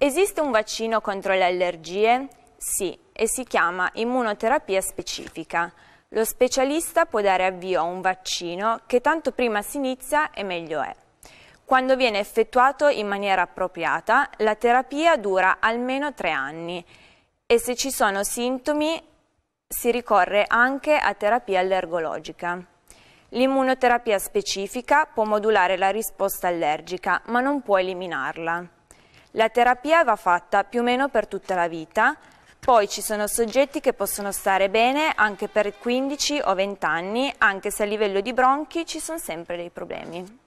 Esiste un vaccino contro le allergie? Sì, e si chiama immunoterapia specifica. Lo specialista può dare avvio a un vaccino che tanto prima si inizia e meglio è. Quando viene effettuato in maniera appropriata, la terapia dura almeno tre anni e se ci sono sintomi si ricorre anche a terapia allergologica. L'immunoterapia specifica può modulare la risposta allergica, ma non può eliminarla. La terapia va fatta più o meno per tutta la vita, poi ci sono soggetti che possono stare bene anche per 15 o 20 anni, anche se a livello di bronchi ci sono sempre dei problemi.